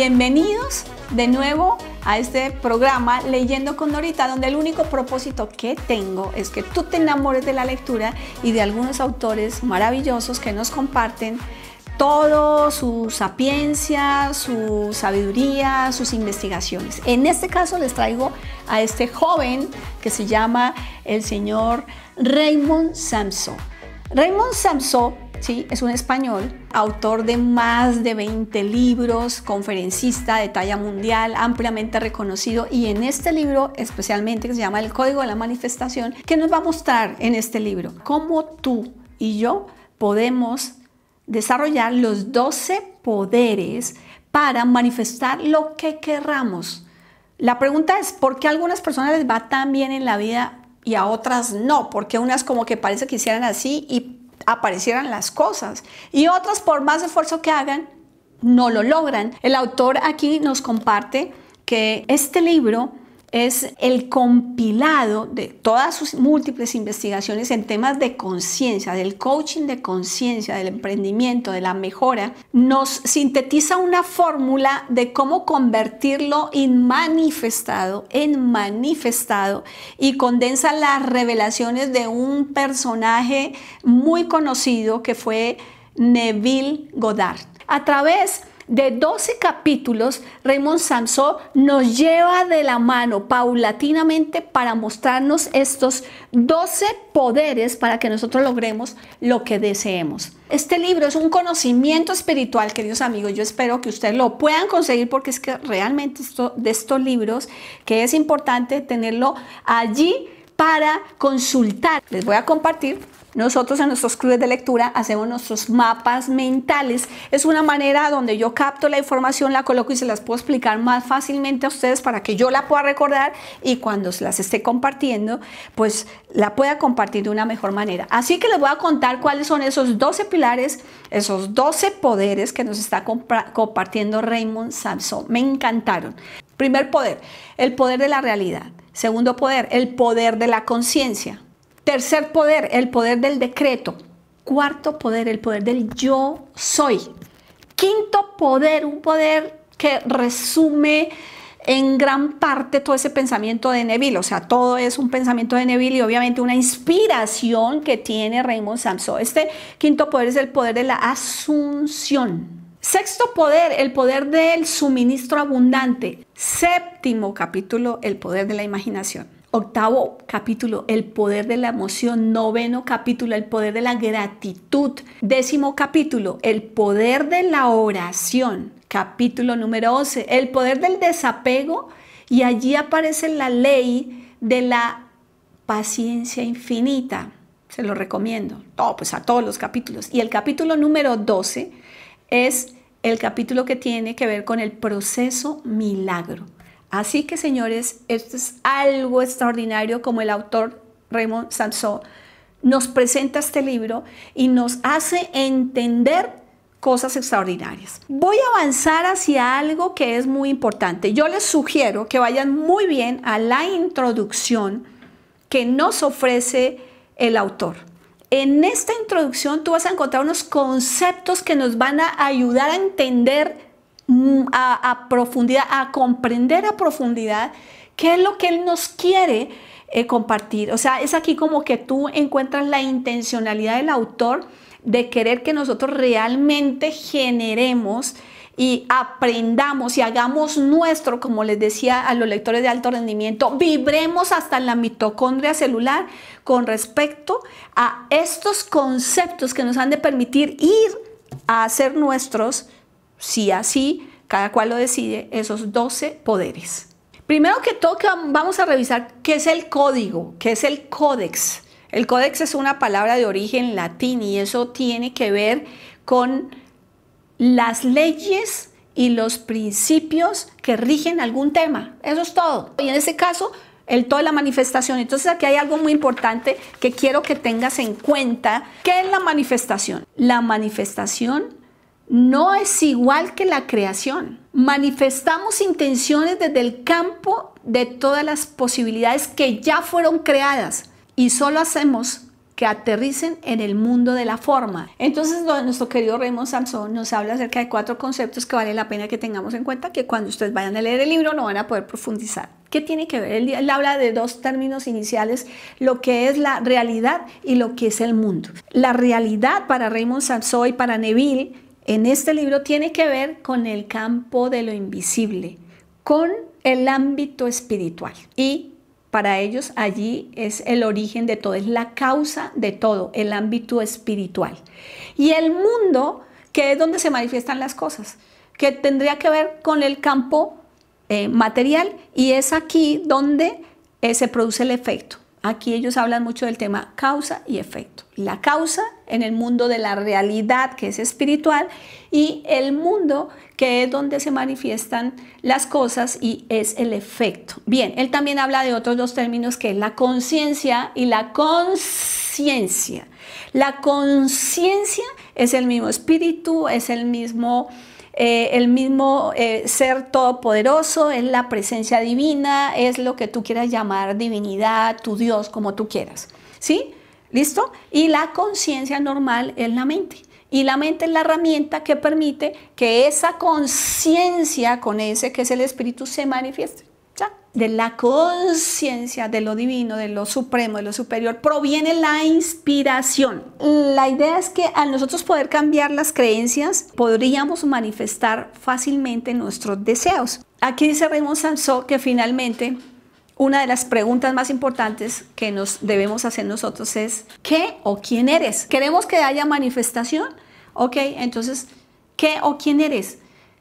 Bienvenidos de nuevo a este programa Leyendo con Norita, donde el único propósito que tengo es que tú te enamores de la lectura y de algunos autores maravillosos que nos comparten todo su sapiencia, su sabiduría, sus investigaciones. En este caso les traigo a este joven que se llama el señor Raymond Samson. Raymond Samson ¿sí? Es un español, autor de más de 20 libros, conferencista de talla mundial, ampliamente reconocido y en este libro especialmente que se llama El Código de la Manifestación, que nos va a mostrar en este libro cómo tú y yo podemos desarrollar los 12 poderes para manifestar lo que querramos. La pregunta es, ¿por qué algunas personas les va tan bien en la vida y a otras no? Porque unas como que parece que hicieran así y aparecieran las cosas. Y otros, por más esfuerzo que hagan, no lo logran. El autor aquí nos comparte que este libro es el compilado de todas sus múltiples investigaciones en temas de conciencia, del coaching de conciencia, del emprendimiento, de la mejora, nos sintetiza una fórmula de cómo convertirlo en manifestado, en manifestado, y condensa las revelaciones de un personaje muy conocido que fue Neville Goddard. A través de 12 capítulos, Raymond Samson nos lleva de la mano paulatinamente para mostrarnos estos 12 poderes para que nosotros logremos lo que deseemos. Este libro es un conocimiento espiritual, queridos amigos. Yo espero que ustedes lo puedan conseguir porque es que realmente esto, de estos libros que es importante tenerlo allí para consultar. Les voy a compartir nosotros en nuestros clubes de lectura hacemos nuestros mapas mentales. Es una manera donde yo capto la información, la coloco y se las puedo explicar más fácilmente a ustedes para que yo la pueda recordar y cuando se las esté compartiendo, pues la pueda compartir de una mejor manera. Así que les voy a contar cuáles son esos 12 pilares, esos 12 poderes que nos está compartiendo Raymond Samson. Me encantaron. Primer poder, el poder de la realidad. Segundo poder, el poder de la conciencia. Tercer poder, el poder del decreto. Cuarto poder, el poder del yo soy. Quinto poder, un poder que resume en gran parte todo ese pensamiento de Neville, o sea, todo es un pensamiento de Neville y obviamente una inspiración que tiene Raymond Samson. Este quinto poder es el poder de la asunción. Sexto poder, el poder del suministro abundante. Séptimo capítulo, el poder de la imaginación. Octavo capítulo, el poder de la emoción. Noveno capítulo, el poder de la gratitud. Décimo capítulo, el poder de la oración. Capítulo número 11, el poder del desapego. Y allí aparece la ley de la paciencia infinita. Se lo recomiendo. pues a todos los capítulos. Y el capítulo número 12 es el capítulo que tiene que ver con el proceso milagro. Así que señores, esto es algo extraordinario como el autor Raymond Sansó nos presenta este libro y nos hace entender cosas extraordinarias. Voy a avanzar hacia algo que es muy importante. Yo les sugiero que vayan muy bien a la introducción que nos ofrece el autor. En esta introducción tú vas a encontrar unos conceptos que nos van a ayudar a entender Mm, a, profundidad, a comprender a profundidad qué es lo que Él nos quiere eh, compartir. O sea, es aquí como que tú encuentras la intencionalidad del autor de querer que nosotros realmente generemos y aprendamos y hagamos nuestro, como les decía a los lectores de alto rendimiento, vibremos hasta la mitocondria celular con respecto a estos conceptos que nos han de permitir ir a hacer nuestros si así cada cual lo decide, esos 12 poderes. Primero que todo, vamos a revisar qué es el código, qué es el códex. El códex es una palabra de origen latín y eso tiene que ver con las leyes y los principios que rigen algún tema. Eso es todo. Y en este caso, el todo la manifestación. Entonces aquí hay algo muy importante que quiero que tengas en cuenta. ¿Qué es la manifestación? La manifestación no es igual que la creación. Manifestamos intenciones desde el campo de todas las posibilidades que ya fueron creadas y solo hacemos que aterricen en el mundo de la forma. Entonces, nuestro querido Raymond Samson nos habla acerca de cuatro conceptos que vale la pena que tengamos en cuenta, que cuando ustedes vayan a leer el libro no van a poder profundizar. ¿Qué tiene que ver? Él, habla de dos términos iniciales, lo que es la realidad y lo que es el mundo. La realidad para Raymond Samson y para Neville en este libro tiene que ver con el campo de lo invisible, con el ámbito espiritual. Y para ellos allí es el origen de todo, es la causa de todo, el ámbito espiritual. Y el mundo, que es donde se manifiestan las cosas, que tendría que ver con el campo eh, material y es aquí donde eh, se produce el efecto. Aquí ellos hablan mucho del tema causa y efecto. La causa en el mundo de la realidad que es espiritual y el mundo que es donde se manifiestan las cosas y es el efecto. Bien, él también habla de otros dos términos que es la conciencia y la conciencia. La conciencia es el mismo espíritu, es el mismo... Eh, el mismo eh, ser todopoderoso, es la presencia divina, es lo que tú quieras llamar divinidad, tu Dios, como tú quieras. ¿Sí? ¿Listo? Y la conciencia normal es la mente. Y la mente es la herramienta que permite que esa conciencia con ese que es el espíritu se manifieste. De la conciencia, de lo divino, de lo supremo, de lo superior, proviene la inspiración. La idea es que al nosotros poder cambiar las creencias, podríamos manifestar fácilmente nuestros deseos. Aquí dice Raymond Sansó que finalmente una de las preguntas más importantes que nos debemos hacer nosotros es ¿qué o quién eres? ¿Queremos que haya manifestación? Ok, entonces, ¿qué o quién eres?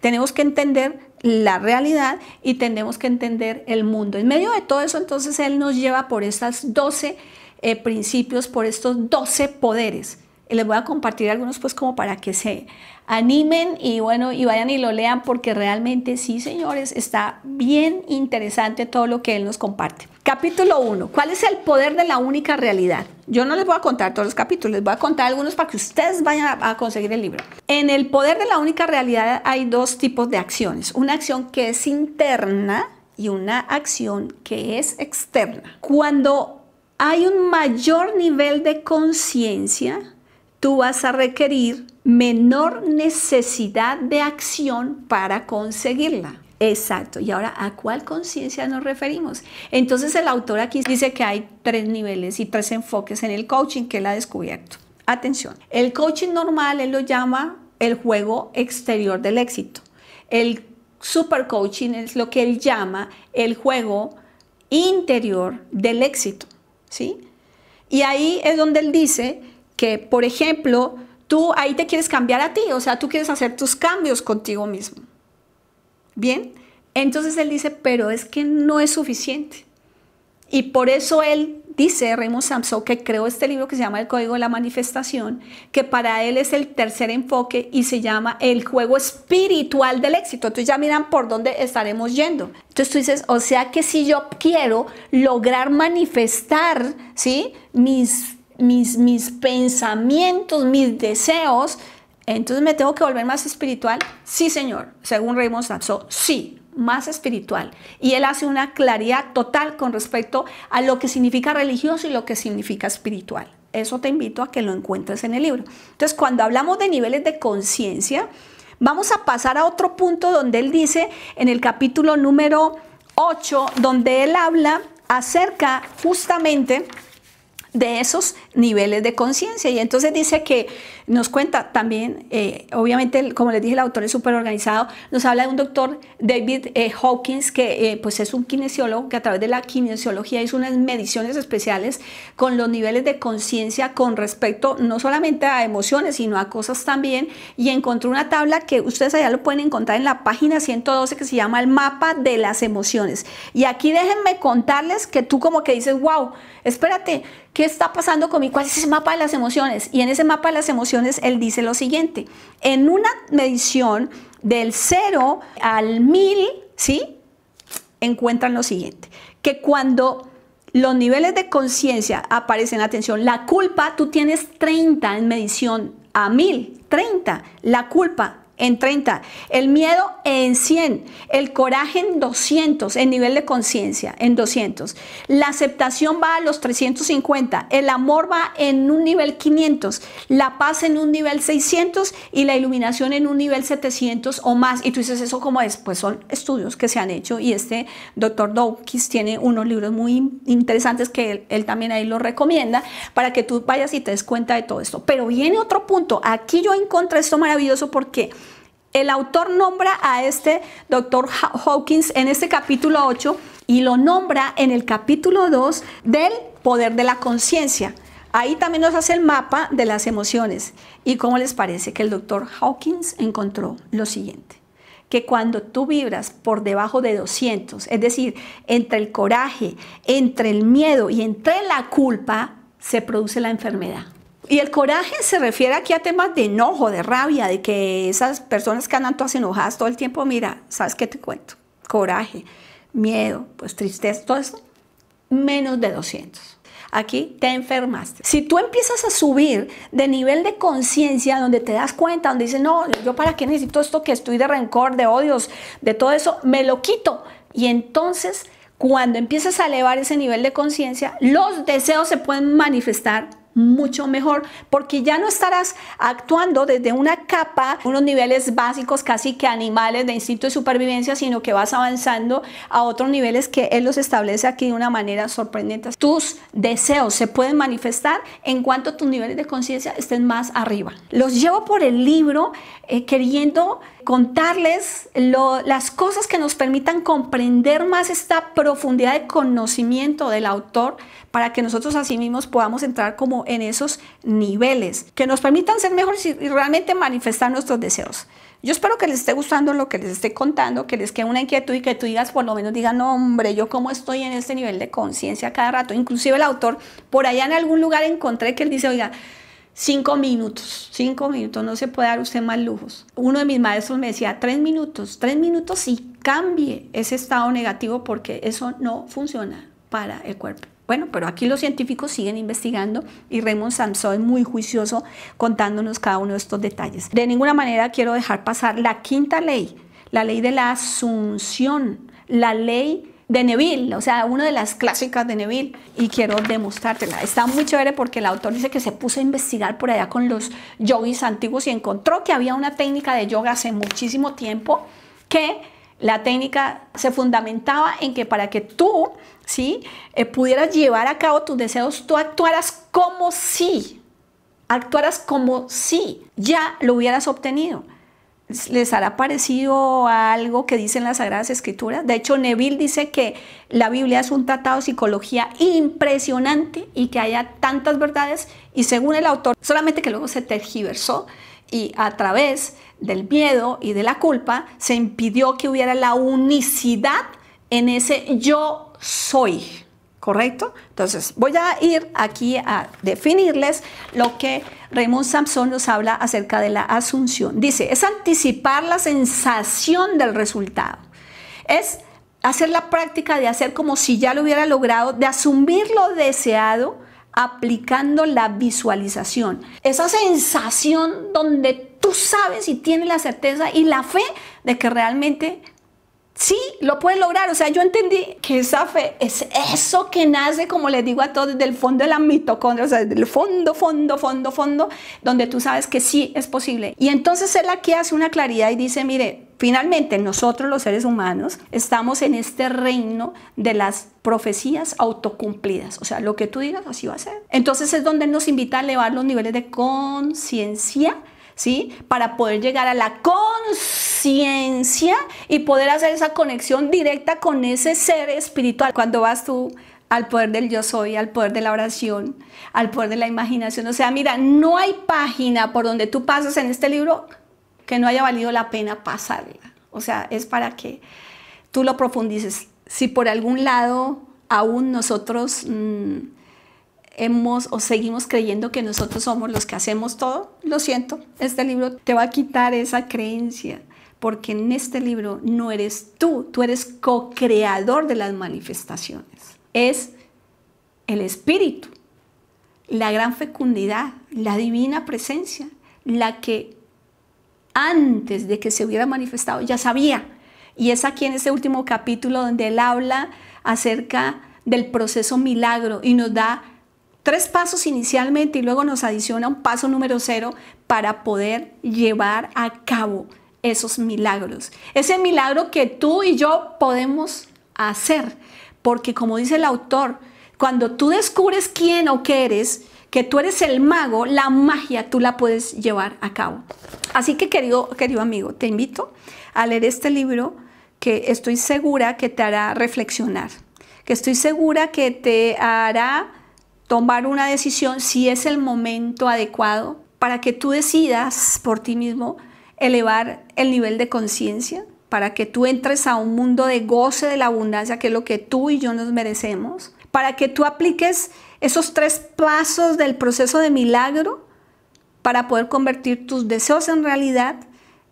Tenemos que entender la realidad y tenemos que entender el mundo. En medio de todo eso, entonces, Él nos lleva por estos 12 eh, principios, por estos 12 poderes. Les voy a compartir algunos pues como para que se animen y bueno, y vayan y lo lean porque realmente sí, señores, está bien interesante todo lo que él nos comparte. Capítulo 1. ¿Cuál es el poder de la única realidad? Yo no les voy a contar todos los capítulos, les voy a contar algunos para que ustedes vayan a conseguir el libro. En el poder de la única realidad hay dos tipos de acciones. Una acción que es interna y una acción que es externa. Cuando hay un mayor nivel de conciencia, tú vas a requerir menor necesidad de acción para conseguirla. Exacto. Y ahora, ¿a cuál conciencia nos referimos? Entonces, el autor aquí dice que hay tres niveles y tres enfoques en el coaching que él ha descubierto. Atención. El coaching normal, él lo llama el juego exterior del éxito. El super coaching es lo que él llama el juego interior del éxito. ¿Sí? Y ahí es donde él dice que, por ejemplo, tú ahí te quieres cambiar a ti, o sea, tú quieres hacer tus cambios contigo mismo. Bien, entonces él dice, pero es que no es suficiente. Y por eso él dice, Raymond Samson, que creó este libro que se llama El Código de la Manifestación, que para él es el tercer enfoque y se llama El Juego Espiritual del Éxito. Entonces ya miran por dónde estaremos yendo. Entonces tú dices, o sea que si yo quiero lograr manifestar, ¿sí? Mis mis, pensamientos, mis deseos, entonces me tengo que volver más espiritual. Sí, señor, según Raymond Saxo, sí, más espiritual. Y él hace una claridad total con respecto a lo que significa religioso y lo que significa espiritual. Eso te invito a que lo encuentres en el libro. Entonces, cuando hablamos de niveles de conciencia, vamos a pasar a otro punto donde él dice, en el capítulo número 8, donde él habla acerca justamente de esos niveles de conciencia. Y entonces dice que nos cuenta también, eh, obviamente, como les dije, el autor es súper organizado, nos habla de un doctor David Hawkins, eh, que eh, pues es un kinesiólogo que a través de la kinesiología hizo unas mediciones especiales con los niveles de conciencia con respecto no solamente a emociones, sino a cosas también, y encontró una tabla que ustedes allá lo pueden encontrar en la página 112 que se llama el mapa de las emociones. Y aquí déjenme contarles que tú como que dices, wow, espérate, ¿qué está pasando conmigo? ¿Cuál es ese mapa de las emociones? Y en ese mapa de las emociones, él dice lo siguiente, en una medición del 0 al 1000, ¿sí? Encuentran lo siguiente, que cuando los niveles de conciencia aparecen, atención, la culpa, tú tienes 30 en medición a 1000, 30, la culpa en 30, el miedo en 100, el coraje en 200, el nivel de conciencia en 200, la aceptación va a los 350, el amor va en un nivel 500, la paz en un nivel 600 y la iluminación en un nivel 700 o más. Y tú dices, ¿eso como es? Pues son estudios que se han hecho y este doctor Dawkins tiene unos libros muy interesantes que él, también ahí lo recomienda para que tú vayas y te des cuenta de todo esto. Pero viene otro punto, aquí yo encontré esto maravilloso porque el autor nombra a este doctor Hawkins en este capítulo 8 y lo nombra en el capítulo 2 del poder de la conciencia. Ahí también nos hace el mapa de las emociones. ¿Y cómo les parece que el doctor Hawkins encontró lo siguiente? que cuando tú vibras por debajo de 200, es decir, entre el coraje, entre el miedo y entre la culpa, se produce la enfermedad. Y el coraje se refiere aquí a temas de enojo, de rabia, de que esas personas que andan todas enojadas todo el tiempo, mira, ¿sabes qué te cuento? Coraje, miedo, pues tristeza, todo eso, menos de 200. Aquí te enfermaste. Si tú empiezas a subir de nivel de conciencia, donde te das cuenta, donde dices, no, yo para qué necesito esto que estoy de rencor, de odios, de todo eso, me lo quito. Y entonces, cuando empiezas a elevar ese nivel de conciencia, los deseos se pueden manifestar mucho mejor porque ya no estarás actuando desde una capa, unos niveles básicos casi que animales de instinto de supervivencia, sino que vas avanzando a otros niveles que él los establece aquí de una manera sorprendente. Tus deseos se pueden manifestar en cuanto tus niveles de conciencia estén más arriba. Los llevo por el libro eh, queriendo contarles las cosas que nos permitan comprender más esta profundidad de conocimiento del autor para que nosotros así mismos podamos entrar como en esos niveles que nos permitan ser mejores y realmente manifestar nuestros deseos. Yo espero que les esté gustando lo que les esté contando, que les quede una inquietud y que tú digas, por lo menos diga, no, hombre, yo cómo estoy en este nivel de conciencia cada rato. Inclusive el autor, por allá en algún lugar encontré que él dice, oiga, cinco minutos, cinco minutos, no se puede dar usted más lujos. Uno de mis maestros me decía, tres minutos, tres minutos y cambie ese estado negativo porque eso no funciona para el cuerpo. Bueno, pero aquí los científicos siguen investigando y Raymond Samson es muy juicioso contándonos cada uno de estos detalles. De ninguna manera quiero dejar pasar la quinta ley, la ley de la asunción, la ley de Neville, o sea, una de las clásicas de Neville, y quiero demostrártela. Está muy chévere porque el autor dice que se puso a investigar por allá con los yogis antiguos y encontró que había una técnica de yoga hace muchísimo tiempo que la técnica se fundamentaba en que para que tú ¿sí? Eh, pudieras llevar a cabo tus deseos, tú actuaras como si, actuaras como si ya lo hubieras obtenido. ¿Les hará parecido a algo que dicen las Sagradas Escrituras? De hecho, Neville dice que la Biblia es un tratado de psicología impresionante y que haya tantas verdades y según el autor, solamente que luego se tergiversó y a través del miedo y de la culpa se impidió que hubiera la unicidad en ese yo soy. ¿Correcto? Entonces voy a ir aquí a definirles lo que Raymond Samson nos habla acerca de la asunción. Dice, es anticipar la sensación del resultado. Es hacer la práctica de hacer como si ya lo hubiera logrado, de asumir lo deseado aplicando la visualización. Esa sensación donde tú sabes y tienes la certeza y la fe de que realmente sí, lo puedes lograr. O sea, yo entendí que esa fe es eso que nace, como les digo a todos, desde el fondo de la mitocondria, o sea, desde el fondo, fondo, fondo, fondo, donde tú sabes que sí es posible. Y entonces él aquí hace una claridad y dice, mire, Finalmente, nosotros los seres humanos estamos en este reino de las profecías autocumplidas, o sea, lo que tú digas así va a ser. Entonces es donde nos invita a elevar los niveles de conciencia ¿Sí? Para poder llegar a la conciencia y poder hacer esa conexión directa con ese ser espiritual. Cuando vas tú al poder del yo soy, al poder de la oración, al poder de la imaginación. O sea, mira, no hay página por donde tú pasas en este libro que no haya valido la pena pasarla. O sea, es para que tú lo profundices. Si por algún lado aún nosotros mm, hemos o seguimos creyendo que nosotros somos los que hacemos todo, lo siento, este libro te va a quitar esa creencia, porque en este libro no eres tú, tú eres co-creador de las manifestaciones. Es el espíritu, la gran fecundidad, la divina presencia, la que antes de que se hubiera manifestado, ya sabía. Y es aquí en este último capítulo donde él habla acerca del proceso milagro y nos da tres pasos inicialmente y luego nos adiciona un paso número cero para poder llevar a cabo esos milagros. Ese milagro que tú y yo podemos hacer, porque como dice el autor, cuando tú descubres quién o qué eres, que tú eres el mago, la magia tú la puedes llevar a cabo. Así que querido, querido amigo, te invito a leer este libro que estoy segura que te hará reflexionar, que estoy segura que te hará tomar una decisión si es el momento adecuado para que tú decidas por ti mismo elevar el nivel de conciencia, para que tú entres a un mundo de goce de la abundancia, que es lo que tú y yo nos merecemos, para que tú apliques esos tres pasos del proceso de milagro para poder convertir tus deseos en realidad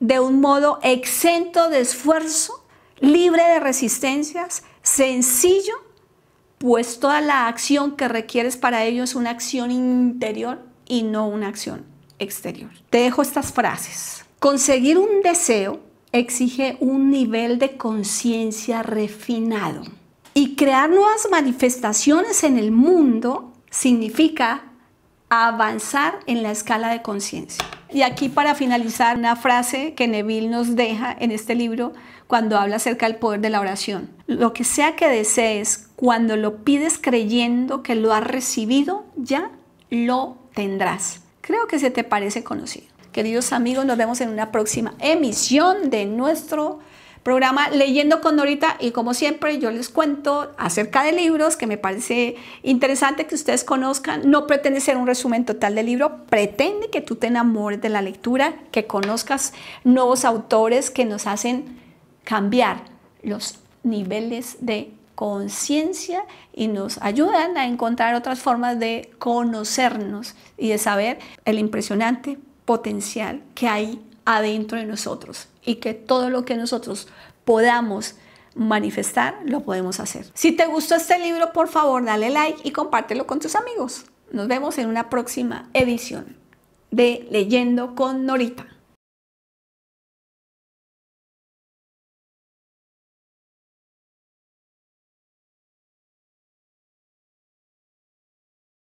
de un modo exento de esfuerzo, libre de resistencias, sencillo, pues toda la acción que requieres para ello es una acción interior y no una acción exterior. Te dejo estas frases. Conseguir un deseo exige un nivel de conciencia refinado y crear nuevas manifestaciones en el mundo significa avanzar en la escala de conciencia. Y aquí para finalizar una frase que Neville nos deja en este libro cuando habla acerca del poder de la oración. Lo que sea que desees, cuando lo pides creyendo que lo has recibido, ya lo tendrás. Creo que se te parece conocido. Queridos amigos, nos vemos en una próxima emisión de nuestro programa Leyendo con Norita y como siempre yo les cuento acerca de libros que me parece interesante que ustedes conozcan. No pretende ser un resumen total del libro, pretende que tú te enamores de la lectura, que conozcas nuevos autores que nos hacen cambiar los niveles de conciencia y nos ayudan a encontrar otras formas de conocernos y de saber el impresionante potencial que hay adentro de nosotros y que todo lo que nosotros podamos manifestar, lo podemos hacer. Si te gustó este libro, por favor, dale like y compártelo con tus amigos. Nos vemos en una próxima edición de Leyendo con Norita.